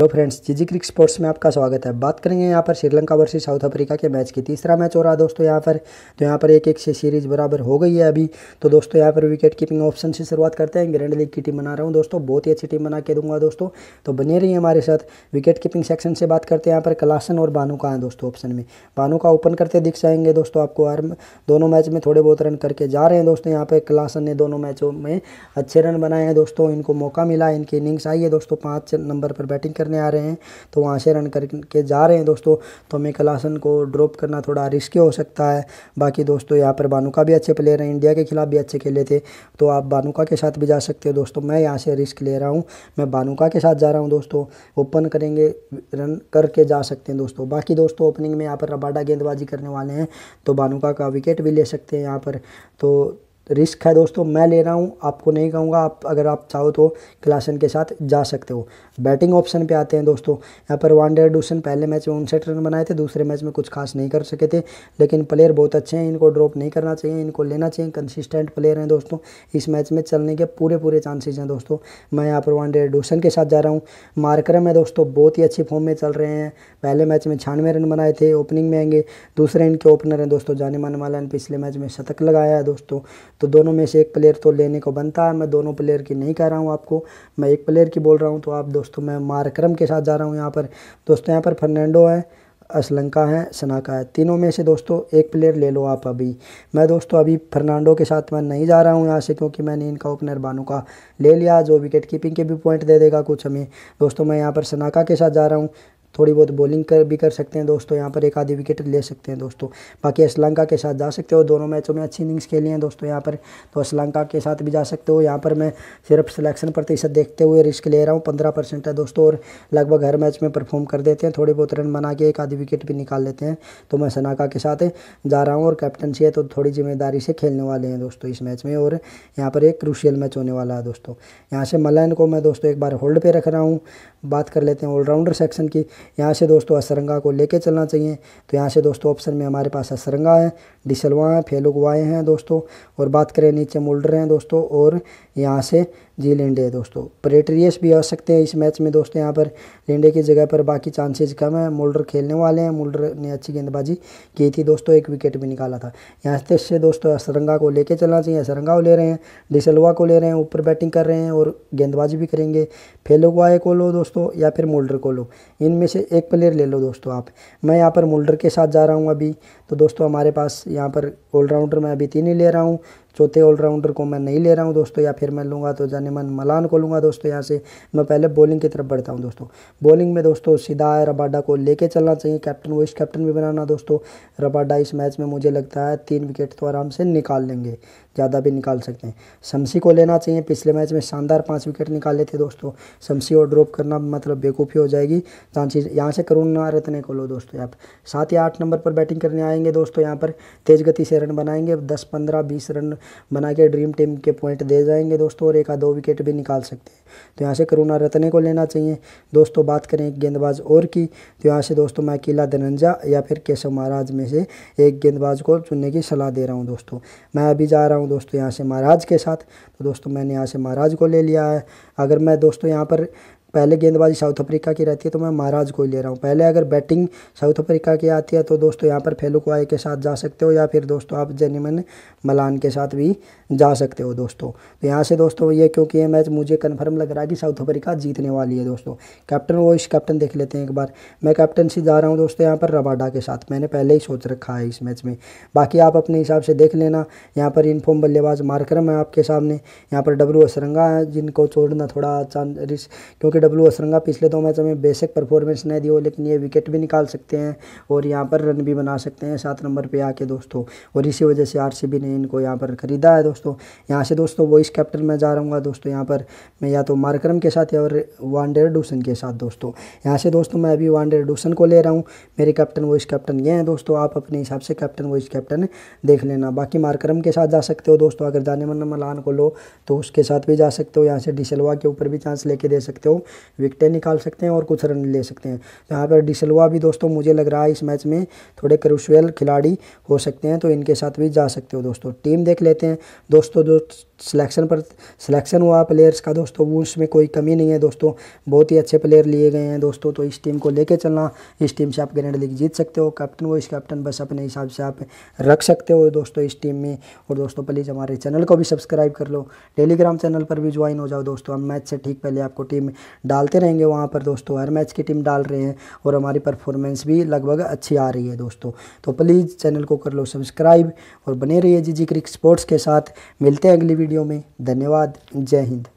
hello friends जीजी क्रिक sports में आपका स्वागत है बात करेंगे यहाँ पर श्रीलंका वर्सेस साउथ अफ्रीका के मैच की तीसरा मैच हो रहा है दोस्तों यहाँ पर तो यहाँ पर एक एक से सीरीज बराबर हो गई है अभी तो दोस्तों यहाँ पर विकेट कीपिंग ऑप्शन से शुरुआत करते हैं ग्रैंड लीग की टीम बना रहा हूँ दोस्तों बहुत ही अच्छी टीम बना के दूंगा दोस्तों तो बने रही हमारे साथ विकेट कीपिंग सेक्शन से बात करते हैं यहाँ पर कलासन और बानू का है दोस्तों ऑप्शन में बानू का ओपन करते दिख जाएंगे दोस्तों आपको हर दोनों मैच में थोड़े बहुत रन करके जा रहे हैं दोस्तों यहाँ पर कलासन ने दोनों मैचों में अच्छे रन बनाए हैं दोस्तों इनको मौका मिला इनकी इनिंग्स आई है दोस्तों पाँच नंबर पर बैटिंग करने आ रहे हैं तो वहाँ से रन करके जा रहे हैं दोस्तों तो कलासन को ड्रॉप करना थोड़ा रिस्की हो सकता है बाकी दोस्तों यहाँ पर बानुका भी अच्छे प्लेयर हैं इंडिया के खिलाफ भी अच्छे खेले थे तो आप बानुका के साथ भी जा सकते हो दोस्तों मैं यहाँ से रिस्क ले रहा हूँ मैं बानुका के साथ जा रहा हूँ दोस्तों ओपन करेंगे रन करके जा सकते हैं दोस्तों बाकी दोस्तों ओपनिंग में यहाँ पर रबाडा गेंदबाजी करने वाले हैं तो बानुका का विकेट भी ले सकते हैं यहाँ पर तो तो रिस्क है दोस्तों मैं ले रहा हूँ आपको नहीं कहूँगा आप अगर आप चाहो तो क्लासन के साथ जा सकते हो बैटिंग ऑप्शन पे आते हैं दोस्तों यहाँ पर वन डे डूसन पहले मैच में उनसठ रन बनाए थे दूसरे मैच में कुछ खास नहीं कर सके थे लेकिन प्लेयर बहुत अच्छे हैं इनको ड्रॉप नहीं करना चाहिए इनको लेना चाहिए कंसिस्टेंट प्लेयर हैं दोस्तों इस मैच में चलने के पूरे पूरे चांसेज हैं दोस्तों मैं यहाँ पर वन डे डूसन के साथ जा रहा हूँ मार्करम है दोस्तों बहुत ही अच्छी फॉर्म में चल रहे हैं पहले मैच में छियानवे रन बनाए थे ओपनिंग में आएंगे दूसरे इनके ओपनर हैं दोस्तों जाने माने वाला पिछले मैच में शतक लगाया है दोस्तों तो दोनों में से एक प्लेयर तो लेने को बनता है मैं दोनों प्लेयर की नहीं कह रहा हूँ आपको मैं एक प्लेयर की बोल रहा हूँ तो आप दोस्तों मैं मारक्रम के साथ जा रहा हूँ यहाँ पर दोस्तों यहाँ पर फर्नैंडो है असलंका है सनाका है तीनों में से दोस्तों एक प्लेयर ले लो आप अभी मैं दोस्तों अभी फर्नांडो के साथ मैं नहीं जा रहा हूँ यहाँ से क्योंकि मैंने इनका ओपनर बानू का ले लिया जो विकेट कीपिंग के भी पॉइंट दे देगा कुछ हमें दोस्तों मैं यहाँ पर सनाका के साथ जा रहा हूँ थोड़ी बहुत बॉलिंग कर भी कर सकते हैं दोस्तों यहाँ पर एक आधी विकेट ले सकते हैं दोस्तों बाकी श्रीलंका के साथ जा सकते हो दोनों मैचों में अच्छी इनिंग्स खेली हैं दोस्तों यहाँ पर तो श्रीलंका के साथ भी जा सकते हो यहाँ पर मैं सिर्फ सिलेक्शन प्रतिशत देखते हुए रिस्क ले रहा हूँ पंद्रह परसेंट है दोस्तों और लगभग हर मैच में परफॉर्म कर देते हैं थोड़ी बहुत रन बना के एक आधी विकेट भी निकाल लेते हैं तो मैं सनाका के साथ जा रहा हूँ और कैप्टनसी है तो थोड़ी जिम्मेदारी से खेलने वाले हैं दोस्तों इस मैच में और यहाँ पर एक क्रूशियल मैच होने वाला है दोस्तों यहाँ से मलैन को मैं दोस्तों एक बार होल्ड पर रख रहा हूँ बात कर लेते हैं ऑलराउंडर सेक्शन की यहाँ से दोस्तों असरंगा को लेके चलना चाहिए तो यहाँ से दोस्तों ऑप्शन में हमारे पास असरंगा है डिसलवा है फेलुगवाए हैं दोस्तों और बात करें नीचे मोल्डर हैं दोस्तों और यहाँ से जी लेंडे है दोस्तों प्रेटरियस भी आ सकते हैं इस मैच में दोस्तों यहाँ पर लेंडे की जगह पर बाकी चांसेस कम है मोल्डर खेलने वाले हैं मोल्डर ने अच्छी गेंदबाजी की थी दोस्तों एक विकेट भी निकाला था यहाँ से दोस्तों असरंगा को लेके चलना चाहिए असरंगा को ले रहे हैं डिसलवा को ले रहे हैं ऊपर बैटिंग कर रहे हैं और गेंदबाजी भी करेंगे फेलोगवाए को लो दोस्तों या फिर मोल्डर को लो इनमें से एक प्लेयर ले लो दोस्तों आप मैं यहाँ पर मोल्डर के साथ जा रहा हूँ अभी तो दोस्तों हमारे पास यहाँ पर ऑलराउंडर मैं अभी तीन ही ले रहा हूँ चौथे ऑलराउंडर को मैं नहीं ले रहा हूँ दोस्तों या फिर मैं लूँगा तो जाने मन मलान को लूँगा दोस्तों यहाँ से मैं पहले बॉलिंग की तरफ बढ़ता हूँ दोस्तों बॉलिंग में दोस्तों सीधा रबाडा को लेके चलना चाहिए कैप्टन वो कैप्टन भी बनाना दोस्तों रबाडा इस मैच में मुझे लगता है तीन विकेट तो आराम से निकाल लेंगे ज़्यादा भी निकाल सकते हैं शमसी को लेना चाहिए पिछले मैच में शानदार पाँच विकेट निकाले थे दोस्तों शमसी और ड्रॉप करना मतलब बेकूफ़ी हो जाएगी चांसी यहाँ से करुण रत्ने को लो दोस्तों आप सात या आठ नंबर पर बैटिंग करने आएंगे दोस्तों यहाँ पर तेज़ गति से रन बनाएंगे दस पंद्रह बीस रन बना के ड्रीम टीम के पॉइंट दे जाएंगे दोस्तों और एक आधो दो विकेट भी निकाल सकते हैं तो यहाँ से करुणा रत्ने को लेना चाहिए दोस्तों बात करें एक गेंदबाज और की तो यहाँ से दोस्तों मैं अकेला धनंजा या फिर केशव महाराज में से एक गेंदबाज को चुनने की सलाह दे रहा हूँ दोस्तों मैं अभी जा रहा हूँ दोस्तों यहाँ से महाराज के साथ तो दोस्तों मैंने यहाँ से महाराज को ले लिया है अगर मैं दोस्तों यहाँ पर पहले गेंदबाजी साउथ अफ्रीका की रहती है तो मैं महाराज को ही ले रहा हूँ पहले अगर बैटिंग साउथ अफ्रीका की आती है तो दोस्तों यहाँ पर फेलू को के साथ जा सकते हो या फिर दोस्तों आप जेनिमन मलान के साथ भी जा सकते हो दोस्तों तो यहाँ से दोस्तों ये क्योंकि ये मैच मुझे कन्फर्म लग रहा है कि साउथ अफ्रीका जीतने वाली है दोस्तों कैप्टन वो कैप्टन देख लेते हैं एक बार मैं कैप्टन से जा रहा हूँ दोस्तों यहाँ पर रबाडा के साथ मैंने पहले ही सोच रखा है इस मैच में बाकी आप अपने हिसाब से देख लेना यहाँ पर इनफॉर्म बल्लेबाज मार्करम है आपके सामने यहाँ पर डब्ल्यू असरंगा है जिनको छोड़ना थोड़ा चांद क्योंकि डब्ल्यू असरंगा पिछले दो मैचों में बेसिक परफॉर्मेंस नहीं दी हो लेकिन ये विकेट भी निकाल सकते हैं और यहाँ पर रन भी बना सकते हैं सात नंबर पे आके दोस्तों और इसी वजह से आरसीबी ने इनको यहाँ पर ख़रीदा है दोस्तों यहाँ से दोस्तों वॉइस कैप्टन में जा रहा दोस्तों यहाँ पर मैं या तो मार्करम के साथ या और वानडेर डूसन के साथ दोस्तों यहाँ से दोस्तों मैं अभी वानडेर डूसन को ले रहा हूँ मेरे कैप्टन वॉइस कैप्टन ये हैं दोस्तों आप अपने हिसाब से कैप्टन वॉइस कैप्टन देख लेना बाकी मार्करम के साथ जा सकते हो दोस्तों अगर जाने मन मलान को लो तो उसके साथ भी जा सकते हो यहाँ से डिसलवा के ऊपर भी चांस लेके दे सकते हो विकटें निकाल सकते हैं और कुछ रन ले सकते हैं यहाँ पर डिसलवा भी दोस्तों मुझे लग रहा है इस मैच में थोड़े क्रूशल खिलाड़ी हो सकते हैं तो इनके साथ भी जा सकते हो दोस्तों टीम देख लेते हैं दोस्तों जो सिलेक्शन पर सिलेक्शन हुआ प्लेयर्स का दोस्तों वो उसमें कोई कमी नहीं है दोस्तों बहुत ही अच्छे प्लेयर लिए गए हैं दोस्तों तो इस टीम को लेके चलना इस टीम से आप ग्रैंड लीग जीत सकते हो कैप्टन वो इस कैप्टन बस अपने हिसाब से आप रख सकते हो दोस्तों इस टीम में और दोस्तों प्लीज़ हमारे चैनल को भी सब्सक्राइब कर लो टेलीग्राम चैनल पर भी ज्वाइन हो जाओ दोस्तों हम मैच से ठीक पहले आपको टीम डालते रहेंगे वहाँ पर दोस्तों हर मैच की टीम डाल रहे हैं और हमारी परफॉर्मेंस भी लगभग अच्छी आ रही है दोस्तों तो प्लीज़ चैनल को कर लो सब्सक्राइब और बने रहिए जी जी क्रिक स्पोर्ट्स के साथ मिलते हैं अगली वीडियो में धन्यवाद जय हिंद